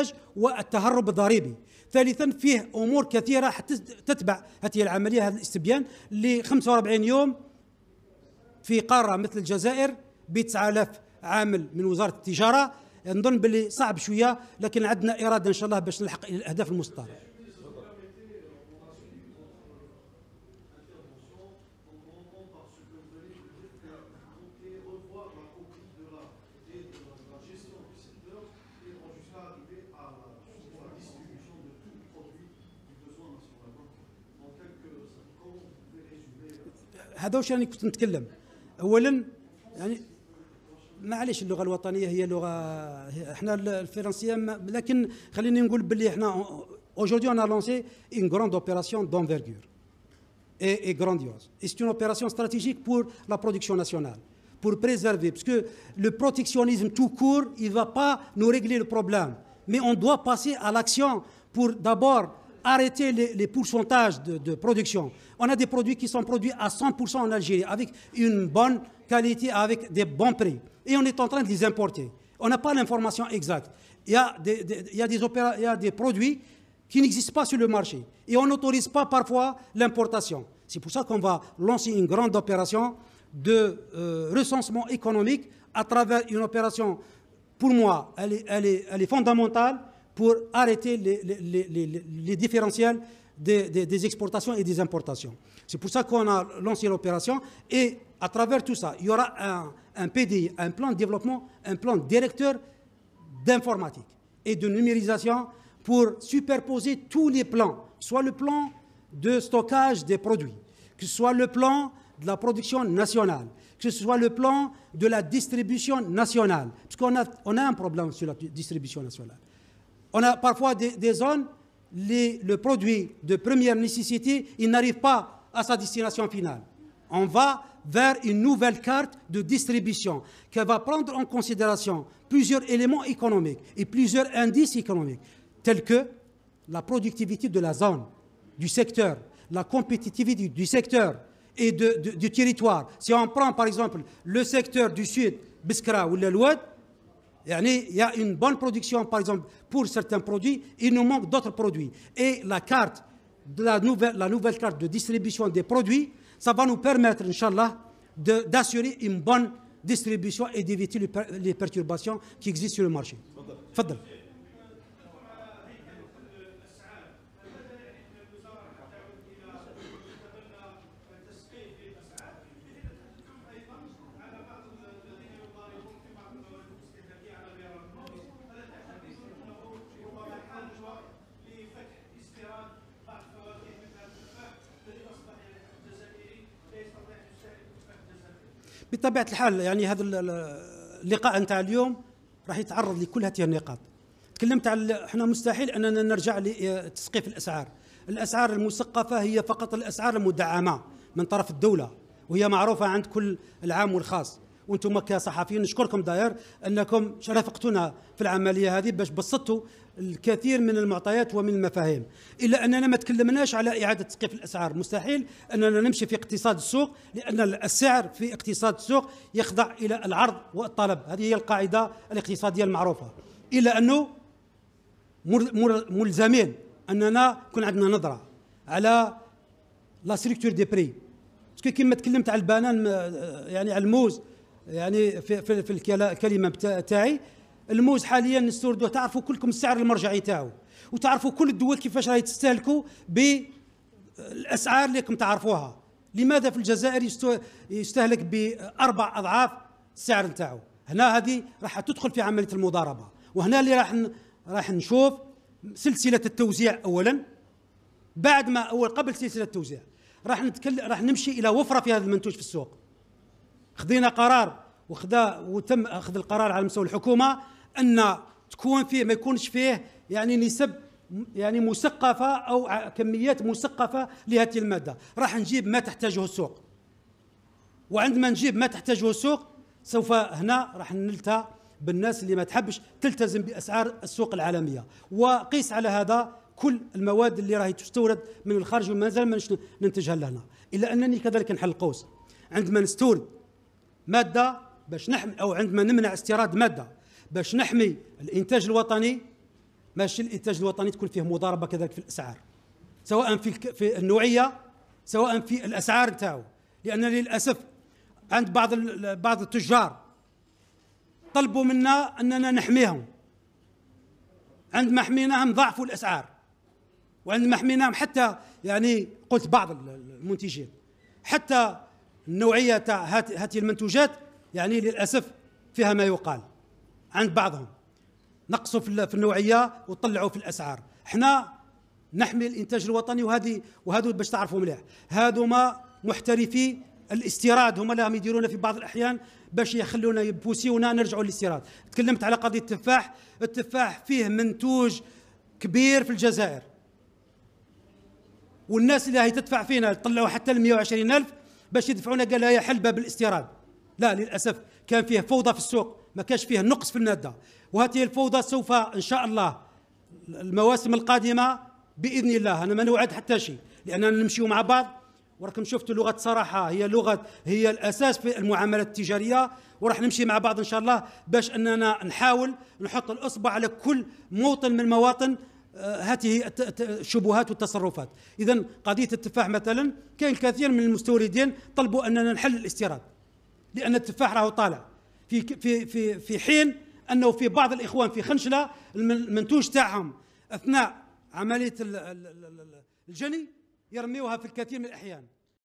المنتج والتهرب الضريبي ثالثا فيه امور كثيره حتى تتبع هذه العمليه هذا الاستبيان ل 45 يوم في قاره مثل الجزائر ب 9000 عامل من وزاره التجاره نظن باللي صعب شويه لكن عندنا اراده ان شاء الله باش نلحق الى الاهداف المستطاله aujourd'hui on a lancé une grande opération d'envergure et, grandiose. c'est une opération stratégique pour la production nationale, pour préserver, parce que le protectionnisme tout court, il ne va pas nous régler le problème. Mais on doit passer à l'action pour d'abord arrêter les, pourcentages de, production. On a des produits qui sont produits à 100% en Algérie, avec une bonne qualité, avec des bons prix. Et on est en train de les importer. On n'a pas l'information exacte. Il y a des, produits qui n'existent pas sur le marché. Et on n'autorise pas parfois l'importation. C'est pour ça qu'on va lancer une grande opération de euh, recensement économique à travers une opération, pour moi, elle est fondamentale, pour arrêter les, différentiels des, exportations et des importations. C'est pour ça qu'on a lancé l'opération et à travers tout ça, il y aura un, PDI, un plan de développement, un plan directeur d'informatique et de numérisation pour superposer tous les plans, soit le plan de stockage des produits, que ce soit le plan de la production nationale, que ce soit le plan de la distribution nationale, parce qu'on a un problème sur la distribution nationale. On a parfois des, zones, les, le produit de première nécessité, il n'arrive pas à sa destination finale. On va vers une nouvelle carte de distribution qui va prendre en considération plusieurs éléments économiques et plusieurs indices économiques, tels que la productivité de la zone, du secteur, la compétitivité du secteur et du territoire. Si on prend par exemple le secteur du sud, Biskra ou l'Alouad, il y a une bonne production, par exemple, pour certains produits, il nous manque d'autres produits. Et la nouvelle, carte de distribution des produits, ça va nous permettre, Inch'Allah, d'assurer une bonne distribution et d'éviter les, perturbations qui existent sur le marché. بطبيعه الحال يعني هذا اللقاء نتاع اليوم راح يتعرض لكل هذه النقاط تكلمت على احنا مستحيل اننا نرجع لتسقيف الاسعار الاسعار المسقفه هي فقط الاسعار المدعمه من طرف الدوله وهي معروفه عند كل العام والخاص وانتم كصحفيين نشكركم داير انكم رافقتونا في العمليه هذه باش بسطتوا الكثير من المعطيات ومن المفاهيم الا اننا ما تكلمناش على اعاده تثقيف الاسعار مستحيل اننا نمشي في اقتصاد السوق لان السعر في اقتصاد السوق يخضع الى العرض والطلب هذه هي القاعده الاقتصاديه المعروفه الا انه ملزمين اننا يكون عندنا نظره على لا ستركتور دي بري باسكو كيما تكلمت على البنان يعني على الموز يعني في, في, في الكلمه تاعي الموز حاليا نستوردو تعرفوا كلكم السعر المرجعي تاعو وتعرفوا كل الدول كيفاش راهي تستهلكوا بالاسعار اللي راكم تعرفوها لماذا في الجزائر يستهلك باربع اضعاف السعر نتاعو هنا هذه راح تدخل في عمليه المضاربه وهنا اللي راح راح نشوف سلسله التوزيع اولا بعد ما اول قبل سلسله التوزيع راح نتكلم راح نمشي الى وفره في هذا المنتوج في السوق خذينا قرار وخذا وتم اخذ القرار على مستوى الحكومه ان تكون فيه ما يكونش فيه يعني نسب يعني مثقفه او كميات مثقفه لهذه الماده راح نجيب ما تحتاجه السوق وعندما نجيب ما تحتاجه السوق سوف هنا راح نلتا بالناس اللي ما تحبش تلتزم باسعار السوق العالميه وقيس على هذا كل المواد اللي راهي تستورد من الخارج وما زال ما ننتجها لهنا الا انني كذلك نحل قوس عندما نستورد ماده باش نحمي او عندما نمنع استيراد ماده باش نحمي الانتاج الوطني ماشي الانتاج الوطني تكون فيه مضاربه كذلك في الاسعار سواء في في النوعيه سواء في الاسعار نتاعو لان للاسف عند بعض بعض التجار طلبوا منا اننا نحميهم عندما حميناهم ضعفوا الاسعار وعندما حميناهم حتى يعني قلت بعض المنتجين حتى النوعيه تاع هذه المنتوجات يعني للاسف فيها ما يقال عند بعضهم نقصوا في النوعيه وطلعوا في الاسعار احنا نحمي الانتاج الوطني وهذه وهذو باش تعرفوا مليح هادو ما محترفي الاستيراد هما اللي يديرونا في بعض الاحيان باش يخلونا يبوسيونا نرجعوا للاستيراد تكلمت على قضيه التفاح التفاح فيه منتوج كبير في الجزائر والناس اللي هي تدفع فينا طلعوا حتى ال 120 ألف باش يدفعونا قال هي حل حلبة بالاستيراد لا للأسف كان فيه فوضى في السوق ما كانش فيه نقص في المادة وهذه الفوضى سوف إن شاء الله المواسم القادمة بإذن الله أنا ما نوعد حتى شيء لأننا نمشيو مع بعض وراكم شفتوا لغه صراحه هي لغه هي الاساس في المعاملات التجاريه وراح نمشي مع بعض ان شاء الله باش اننا نحاول نحط الاصبع على كل موطن من المواطن هذه آه، الشبهات والتصرفات اذا قضيه التفاح مثلا كان الكثير من المستوردين طلبوا اننا نحل الاستيراد لان التفاح راهو طالع في في في في حين انه في بعض الاخوان في خنشله المنتوج تاعهم اثناء عمليه الجني يرميوها في الكثير من الاحيان